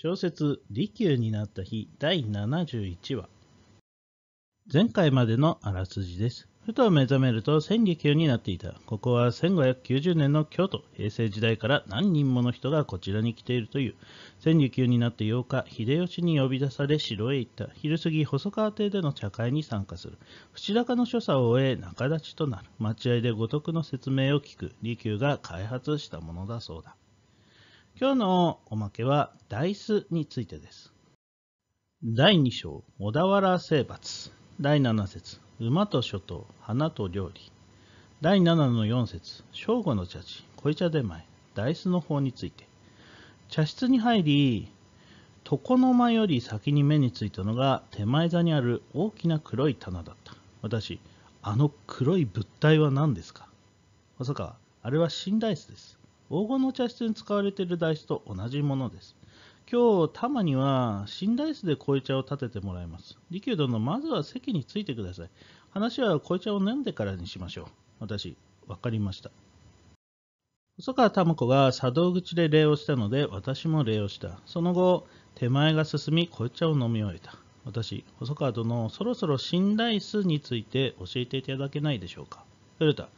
小説「利休になった日」第71話前回までのあらすじですふと目覚めると千利休になっていたここは1590年の京都平成時代から何人もの人がこちらに来ているという千利休になって8日秀吉に呼び出され城へ行った昼過ぎ細川邸での茶会に参加する淵高の所作を終え仲立ちとなる待合で五徳の説明を聞く利休が開発したものだそうだ今日のおまけはダイスについてです。第2章、小田原征伐。第7節、馬と書と花と料理。第7の4節、正午の茶事、小茶出前、ダイスの方について。茶室に入り、床の間より先に目についたのが手前座にある大きな黒い棚だった。私、あの黒い物体は何ですかまさか、あれは新ダイスです。黄金の茶室に使われている台紙と同じものです。今日、たまには新台紙で濃茶を立ててもらいます。利休殿、まずは席についてください。話は濃茶を飲んでからにしましょう。私、わかりました。細川たま子が茶道口で礼をしたので、私も礼をした。その後、手前が進み、濃茶を飲み終えた。私、細川殿、そろそろ新台紙について教えていただけないでしょうか。古田、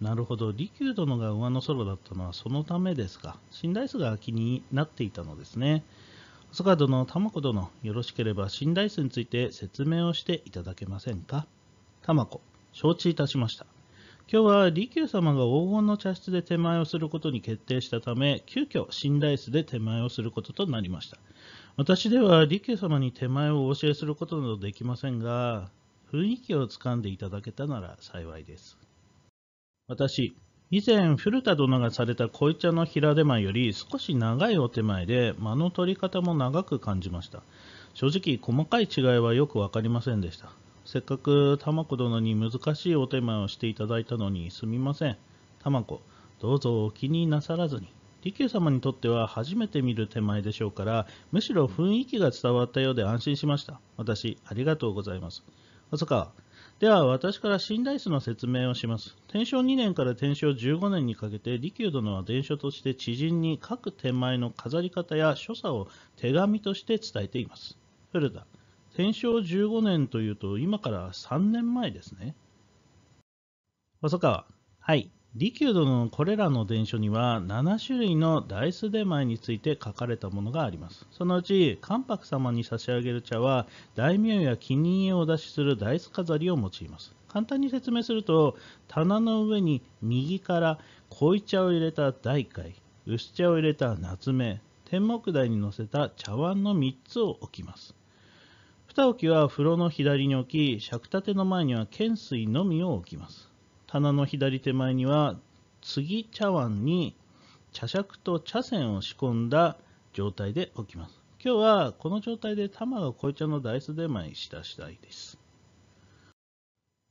なるほど、利休殿が馬のソロだったのはそのためですか。信頼数が気になっていたのですね。細川殿、玉子殿、よろしければ信頼数について説明をしていただけませんか。玉子、承知いたしました。今日は利休様が黄金の茶室で手前をすることに決定したため、急遽信頼数で手前をすることとなりました。私では利休様に手前をお教えすることなどできませんが、雰囲気をつかんでいただけたなら幸いです。私、以前、古田殿がされた濃茶の平手間より少し長いお手前で、間の取り方も長く感じました。正直、細かい違いはよくわかりませんでした。せっかく玉子殿に難しいお手前をしていただいたのにすみません。玉子、どうぞお気になさらずに。利休様にとっては初めて見る手前でしょうから、むしろ雰囲気が伝わったようで安心しました。私、ありがとうございます。では私から新ダイスの説明をします。天正2年から天正15年にかけて、利休殿は伝書として知人に各手前の飾り方や所作を手紙として伝えています。古田、天正15年というと今から3年前ですね。細川、はい、リキュードのこれらの伝書には7種類のダイスデマイについて書かれたものがあります。そのうち、関白様に差し上げる茶は、大名や記任へお出しするダイス飾りを用います。簡単に説明すると、棚の上に右から濃茶を入れた大会薄茶を入れた夏目、天目台に乗せた茶碗の3つを置きます。蓋置きは風呂の左に置き、尺立ての前には懸垂のみを置きます。棚の左手前には次茶碗に茶杓と茶筅を仕込んだ状態で置きます。今日はこの状態で玉が濃茶のダイス出前した次第です。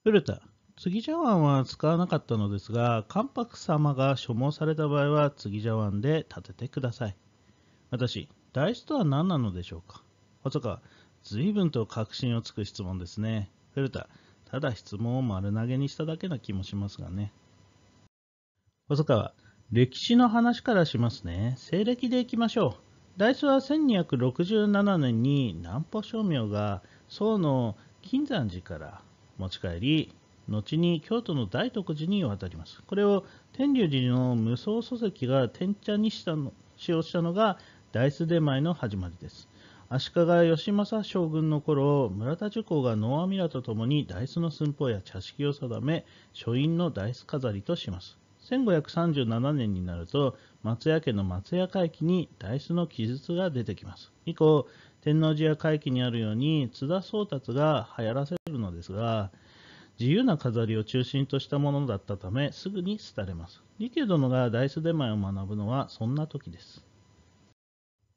古田、次茶碗は使わなかったのですが、関白様が所望された場合は次茶碗で立ててください。私、ダイスとは何なのでしょうか細川、随分と確信をつく質問ですね。古田、ただ質問を丸投げにしただけな気もしますがね。細川、歴史の話からしますね。西暦でいきましょう。大数は1267年に南方正名が宋の金山寺から持ち帰り、後に京都の大徳寺に渡ります。これを天龍寺の無双礎石が天茶にしたの使用したのが大数出前の始まりです。足利義政将軍の頃村田樹公が能阿弥陀と共に大豆の寸法や茶式を定め書院の大豆飾りとします1537年になると松屋家の松屋会期に大豆の記述が出てきます以降天王寺や会期にあるように津田宗達が流行らせるのですが自由な飾りを中心としたものだったためすぐに廃れます利休殿が大豆出前を学ぶのはそんな時です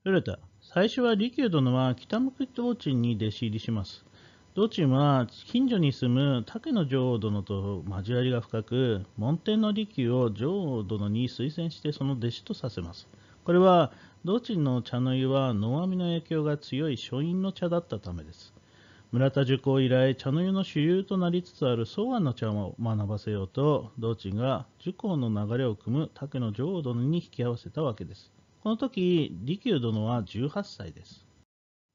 ルレタ最初は利休殿は北向道鎮に弟子入りします。道鎮は近所に住む竹野女王殿と交わりが深く、門弟の利休を女王殿に推薦してその弟子とさせます。これは道鎮の茶の湯は農網の影響が強い書院の茶だったためです。村田受講以来、茶の湯の主流となりつつある宗庵の茶を学ばせようと、道鎮が受講の流れを組む竹野女王殿に引き合わせたわけです。この時、利休殿は18歳です。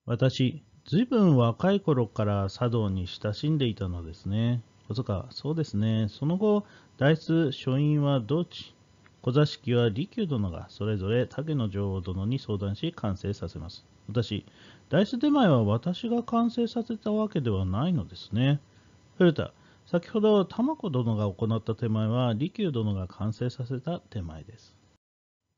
私、ずいぶん若い頃から茶道に親しんでいたのですね。小川、そうですね。その後、大須書院は同地。小座敷は利休殿がそれぞれ竹野女王殿に相談し完成させます。私、大須手前は私が完成させたわけではないのですね。古田、先ほど玉子殿が行った手前は利休殿が完成させた手前です。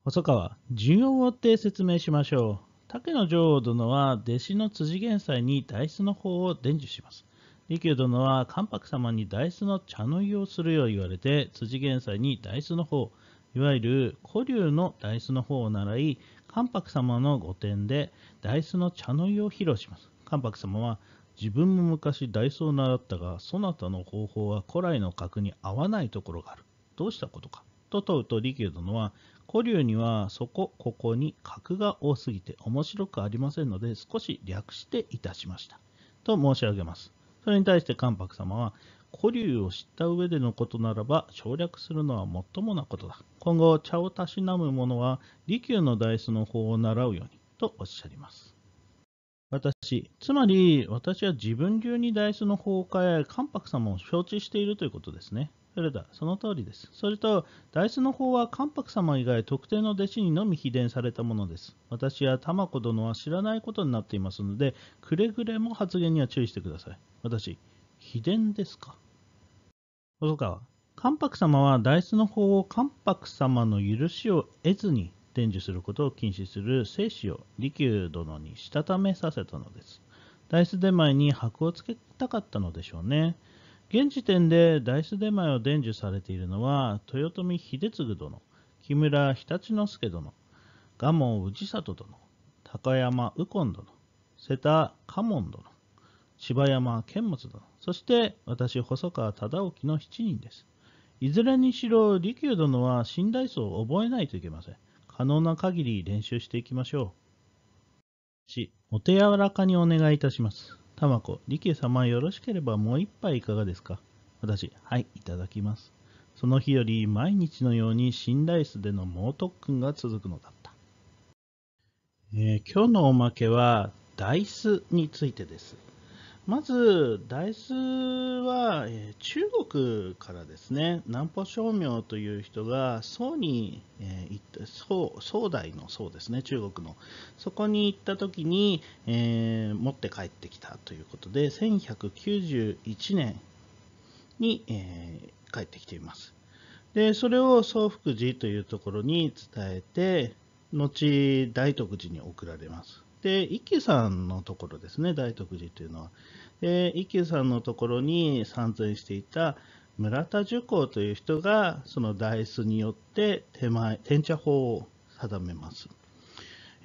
細川、順を追って説明しましょう。竹野女王殿は弟子の辻玄斎にイスの方を伝授します。利休殿は関白様にイスの茶の湯をするよう言われて、辻玄斎にイスの方、いわゆる古流のイスの方を習い、関白様の御殿でイスの茶の湯を披露します。関白様は、自分も昔ダイスを習ったが、そなたの方法は古来の格に合わないところがある。どうしたことかと問うと利休殿は、古流にはそこここに角が多すぎて面白くありませんので少し略していたしましたと申し上げますそれに対して関白様は古流を知った上でのことならば省略するのはもっともなことだ今後茶をたしなむ者は利休のダイスの法を習うようにとおっしゃります私、つまり私は自分流にダイスの崩壊や関白様を承知しているということですね。それだ、その通りです。それと、ダイスの方は関白様以外特定の弟子にのみ秘伝されたものです。私や玉子殿は知らないことになっていますので、くれぐれも発言には注意してください。私、秘伝ですか細川、関白様はダイスの方を関白様の許しを得ずに伝授することを禁止する精子を利休殿にしたためさせたのです。ダイス出前に箔をつけたかったのでしょうね。現時点で大ス。出前を伝授されているのは、豊臣秀次殿、木村常之助殿、蒲門氏里殿、高山右近殿、瀬田家門殿、芝山剣持殿、そして私、細川忠興の7人です。いずれにしろ、利休殿は新体層を覚えないといけません。可能な限り練習していきましょう。お手柔らかにお願いいたします。たまこ、休様よろしければもう一杯いかがですか私、はい、いただきます。その日より毎日のように新ライスでの猛特訓が続くのだった。えー、今日のおまけは、ダイスについてです。まず、大豆は、え中国からですね、南方照明という人が宋に、え行った宋、宋代の宋ですね、中国の。そこに行った時に、えー、持って帰ってきたということで、1191年に、え帰ってきています。で、それを宋福寺というところに伝えて、後、大徳寺に送られます。、一休さんのところですね、大徳寺というのは。で一休さんのところに参禅していた村田樹光という人が、その台数によって手前、天茶法を定めます。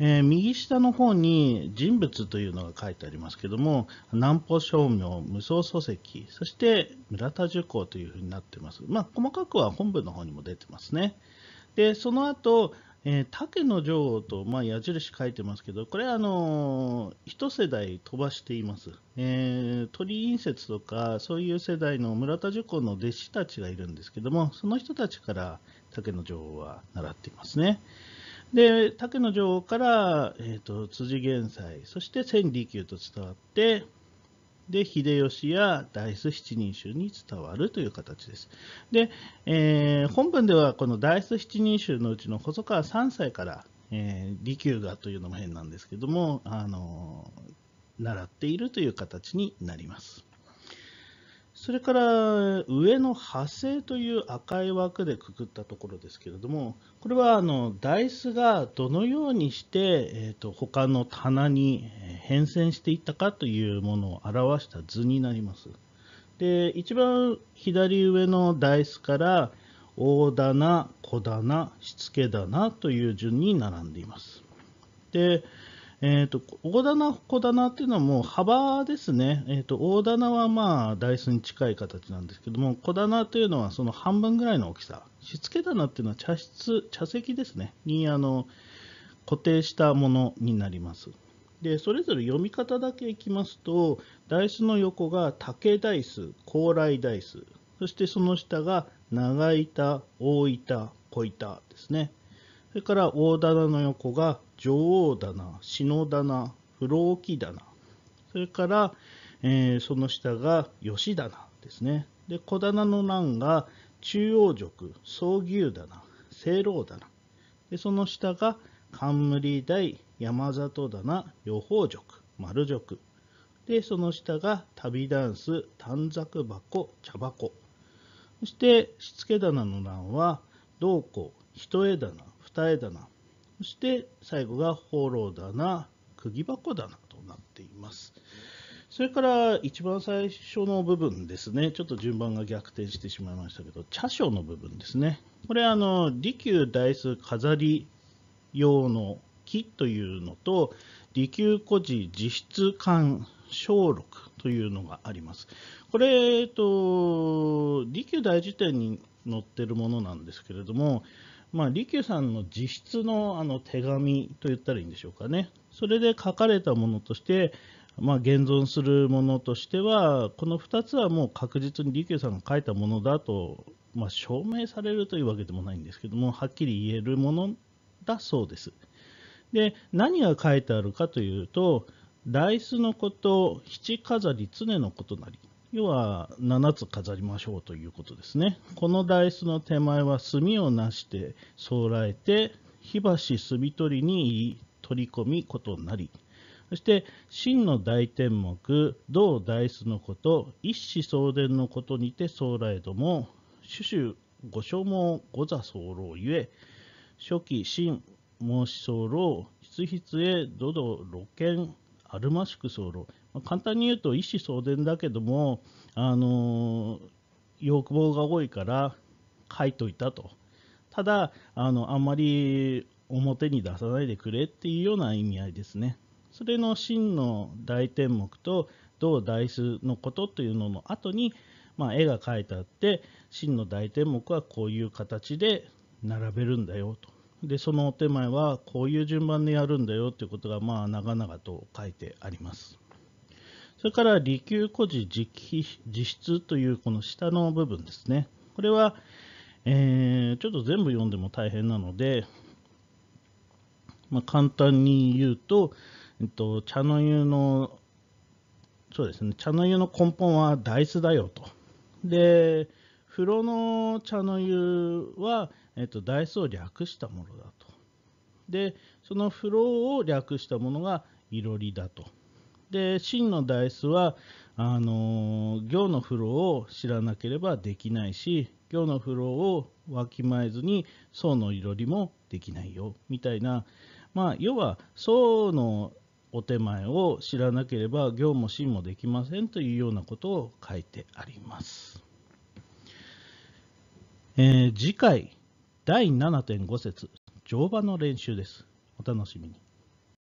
えー、右下の方に人物というのが書いてありますけども、南方商業無双礎石、そして村田樹光というふうになっています。まあ、細かくは本部の方にも出てますね。で、その後、えー、竹の女王と、まあ、矢印書いてますけど、これあのー、一世代飛ばしています。えー、鳥隕節とか、そういう世代の村田樹子の弟子たちがいるんですけども、その人たちから竹の女王は習っていますね。で、竹の女王から、えーと、辻元祭、そして千里休と伝わって、で、秀吉や大須七人衆に伝わるという形です。で、えー、本文ではこの大須七人衆のうちの細川3歳から、えー、利休がというのも変なんですけども、あのー、習っているという形になります。それから上の派生という赤い枠でくくったところですけれども、これはあのダイスがどのようにして、えー、と他の棚に変遷していったかというものを表した図になります。で、一番左上のダイスから大棚、小棚、しつけ棚という順に並んでいます。で、えーと、大棚、小棚っていうのはもう幅ですね、えーと、と大棚はまあダイスに近い形なんですけども、小棚というのはその半分ぐらいの大きさ、しつけ棚っていうのは茶室茶席ですね、にあの固定したものになります。でそれぞれ読み方だけいきますと、ダイスの横が竹ダイス、高麗ダイス、そしてその下が長板、大板、小板ですね。それから大棚の横が女王棚、篠棚、呂置き棚、それから、えー、その下が吉棚ですね。で、小棚の欄が中央塾、宗牛棚、清老棚。で、その下が冠台、山里棚、予報塾、丸塾。で、その下が旅ダンス、短冊箱、茶箱。そして、しつけ棚の欄は、道庫、一重棚、二重棚、そして最後が放浪棚、釘箱棚となっています。それから一番最初の部分ですね、ちょっと順番が逆転してしまいましたけど、茶書の部分ですね。これ、あの、利休大数飾り用の木というのと、利休古児自室鑑小録というのがあります。これ、えっと、利休大辞典に載ってるものなんですけれども、まあ、利休さんの自筆のあの手紙と言ったらいいんでしょうかね。それで書かれたものとして、まあ、現存するものとしては、この2つはもう確実に利休さんが書いたものだと、まあ、証明されるというわけでもないんですけども、はっきり言えるものだそうです。で、何が書いてあるかというと、ダイスのこと、七飾り常のことなり。要は7つ飾りましょうということですね。このダイスの手前は墨をなして総らえて、火箸墨取りに取り込みことなり。そして、真の大天目、同ダイスのこと、一子相伝のことにて総らえども、種々ご所望御座候ゆえ、初期真申し候、筆筆へどど露見あましく候、まあ、簡単に言うと一子相伝だけども、あのー、欲望が多いから書いといたとただあのあんまり表に出さないでくれっていうような意味合いですねそれの真の大天目と同大数のことというのの後に、まあ、絵が描いてあって真の大天目はこういう形で並べるんだよとでそのお手前はこういう順番でやるんだよということがまあ長々と書いてあります。それから利休孤児実質というこの下の部分ですね。これは、えー、ちょっと全部読んでも大変なので、まあ、簡単に言うと、えっと、茶の湯のそうですね茶の湯の根本は大豆だよと。で風呂の茶の湯は、えっと、ダイスを略したものだと。で、その風呂を略したものがいろりだと。で、真のダイスは、あの行の風呂を知らなければできないし、行の風呂をわきまえずに、層のいろりもできないよ、みたいな、まあ、要は、層のお手前を知らなければ行も真もできませんというようなことを書いてあります。えー、次回第7.5節乗馬の練習です。お楽しみに。